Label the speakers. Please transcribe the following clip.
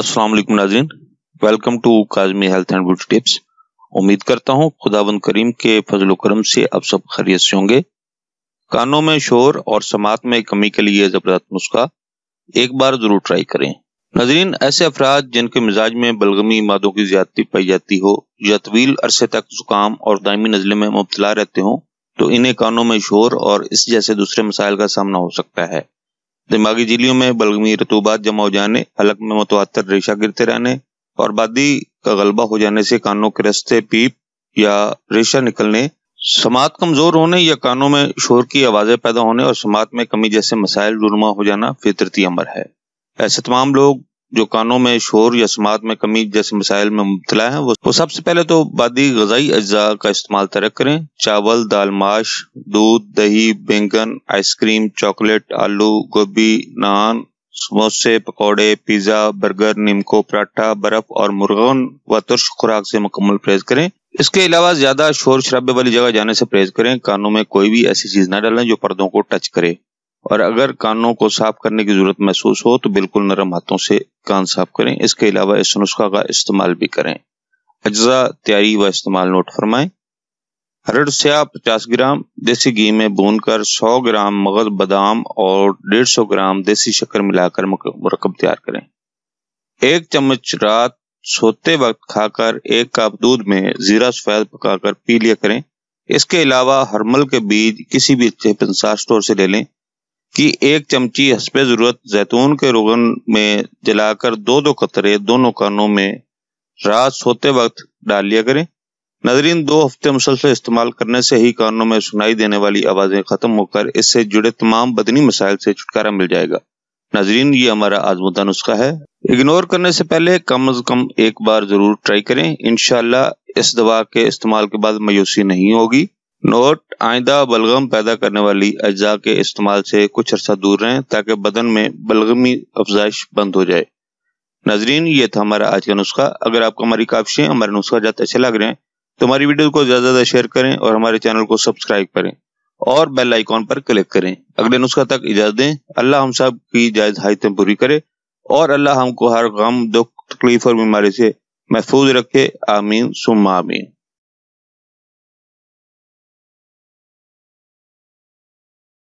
Speaker 1: अस्सलाम वालेकुम नाजरीन welcome to Kazmi health and beauty tips उम्मीद करता हूँ खुदाबंद करीम के फजल करम से अब सब खरीत से होंगे कानों में शोर और समात में कमी के लिए ज़बरदस्त नुस्खा एक बार ज़रूर ट्राई करें नाजरीन ऐसे अफराद जिनके मिजाज में बलगमी मादों की ज्यादती पाई जाती हो या तवील अरसे तक जुकाम और दायमी नज़ले में मुबतला रहते हों तो इन्हें कानों में शोर और इस जैसे दूसरे मसाइल का सामना हो सकता है दिमागी जिलियों में बलगमी रतूबात जमा हो जाने हलक में मतवातर रेशा गिरते रहने और बादी का गलबा हो जाने से कानों के रस्ते पीप या रेशा निकलने समात कमजोर होने या कानों में शोर की आवाजें पैदा होने और समात में कमी जैसे मसाइल रूनमा हो जाना फितरती अमर है ऐसे तमाम लोग जो कानों में शोर या समात में कमी जैसे मसाइल में मुबतला है वो, वो सबसे पहले तो बादी गजाई अज्जा का इस्तेमाल तरक करें चावल दाल माश दूध दही बैंगन आइसक्रीम चॉकलेट आलू गोभी नान समोसे पकौड़े पिज्जा बर्गर नीमको पराठा बर्फ और मुर्गन व तुर्श खुराक से मुकम्मल परहेज करें इसके अलावा ज्यादा शोर शराबे वाली जगह जाने से परहेज करें कानों में कोई भी ऐसी चीज ना डालें जो पर्दों को टच करे और अगर कानों को साफ करने की जरूरत महसूस हो तो बिल्कुल नरम हाथों से कान साफ करें इसके अलावा इस नुस्खा का इस्तेमाल भी करें अज्जा तैयारी व इस्तेमाल नोट फरमाएं हरड़ सिया पचास ग्राम देसी घी में भूनकर 100 ग्राम मगज बादाम और 150 ग्राम देसी शक्कर मिलाकर मरकब तैयार करें एक चम्मच रात सोते वक्त खाकर एक कप दूध में जीरा सफेद पकाकर पी लिया करें इसके अलावा हरमल के बीज किसी भी अच्छे पंसार स्टोर से ले लें कि एक चमची हसबे ज़रूरत जैतून के रोगन में जलाकर दो दो कतरे दोनों कानों में रात सोते वक्त डाल लिया करें नजरीन दो हफ्ते मुसलसल इस्तेमाल करने से ही कानों में सुनाई देने वाली आवाज़ें ख़त्म होकर इससे जुड़े तमाम बदनी मसाइल से छुटकारा मिल जाएगा नजरीन ये हमारा आजमुदा नुस्खा है इग्नोर करने से पहले कम अज कम एक बार जरूर ट्राई करें इनशाला इस दवा के इस्तेमाल के बाद मायूसी नहीं होगी नोट आइंदा बलगम पैदा करने वाली अज्जा के इस्तेमाल से कुछ अरसा दूर रहें ताकि बदन में बलगमी अफजाइश बंद हो जाए नाजरीन ये था हमारा आज का नुस्खा अगर आपको हमारी काविशें हमारे नुस्खा जाते अच्छे लग रहे हैं तो हमारी वीडियो को ज़्यादा ज़्यादा शेयर करें और हमारे चैनल को सब्सक्राइब करें और बेल आइकॉन पर क्लिक करें अगले नुस्खा तक इजाज़त दें अल्लाह हम सब की जायज हाइतें पूरी करे और अल्लाह हमको हर गम दुख तकलीफ और बीमारी से महफूज रखे आमीन सुम आमीन